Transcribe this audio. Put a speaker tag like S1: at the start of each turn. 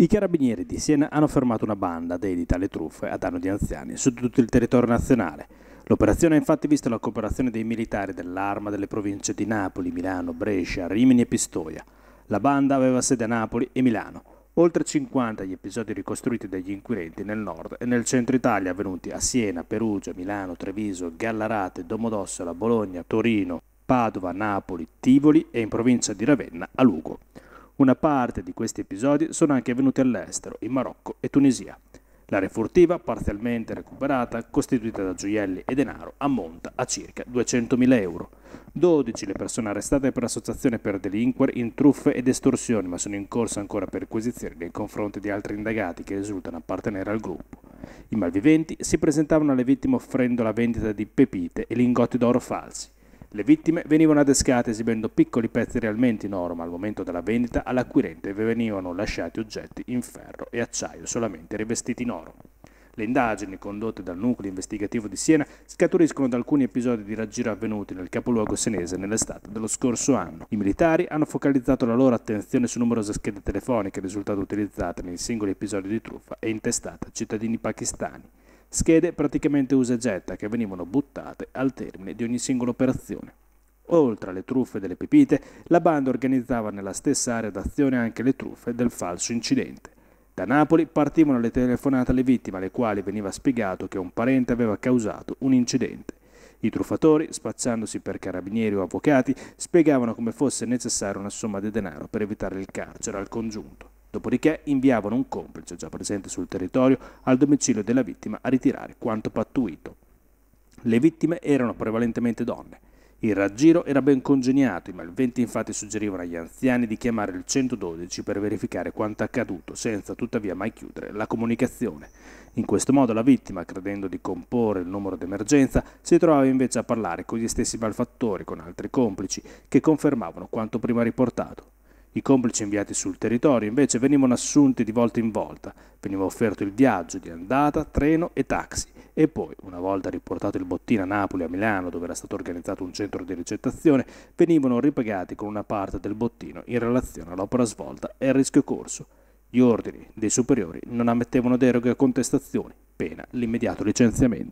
S1: I carabinieri di Siena hanno fermato una banda dedita alle truffe a danno di anziani su tutto il territorio nazionale. L'operazione ha infatti visto la cooperazione dei militari dell'arma delle province di Napoli, Milano, Brescia, Rimini e Pistoia. La banda aveva sede a Napoli e Milano. Oltre 50 gli episodi ricostruiti dagli inquirenti nel nord e nel centro Italia avvenuti a Siena, Perugia, Milano, Treviso, Gallarate, Domodossola, Bologna, Torino, Padova, Napoli, Tivoli e in provincia di Ravenna a Lugo. Una parte di questi episodi sono anche avvenuti all'estero, in Marocco e Tunisia. L'area furtiva, parzialmente recuperata, costituita da gioielli e denaro, ammonta a circa 200.000 euro. 12 le persone arrestate per associazione per delinquere in truffe ed estorsioni, ma sono in corso ancora perquisizioni nei confronti di altri indagati che risultano appartenere al gruppo. I malviventi si presentavano alle vittime offrendo la vendita di pepite e lingotti d'oro falsi. Le vittime venivano adescate esibendo piccoli pezzi realmente in oro, ma al momento della vendita all'acquirente venivano lasciati oggetti in ferro e acciaio solamente rivestiti in oro. Le indagini condotte dal nucleo investigativo di Siena scaturiscono da alcuni episodi di raggiro avvenuti nel capoluogo senese nell'estate dello scorso anno. I militari hanno focalizzato la loro attenzione su numerose schede telefoniche risultate utilizzate nei singoli episodi di truffa e intestate a cittadini pakistani schede praticamente usa e getta che venivano buttate al termine di ogni singola operazione. Oltre alle truffe delle pepite, la banda organizzava nella stessa area d'azione anche le truffe del falso incidente. Da Napoli partivano le telefonate alle vittime alle quali veniva spiegato che un parente aveva causato un incidente. I truffatori, spacciandosi per carabinieri o avvocati, spiegavano come fosse necessaria una somma di denaro per evitare il carcere al congiunto. Dopodiché inviavano un complice già presente sul territorio al domicilio della vittima a ritirare quanto pattuito. Le vittime erano prevalentemente donne. Il raggiro era ben congegnato, i malventi infatti suggerivano agli anziani di chiamare il 112 per verificare quanto accaduto, senza tuttavia mai chiudere la comunicazione. In questo modo la vittima, credendo di comporre il numero d'emergenza, si trovava invece a parlare con gli stessi malfattori, con altri complici, che confermavano quanto prima riportato. I complici inviati sul territorio invece venivano assunti di volta in volta, veniva offerto il viaggio di andata, treno e taxi e poi, una volta riportato il bottino a Napoli e a Milano dove era stato organizzato un centro di ricettazione, venivano ripagati con una parte del bottino in relazione all'opera svolta e al rischio corso. Gli ordini dei superiori non ammettevano deroghe o contestazioni, pena l'immediato licenziamento.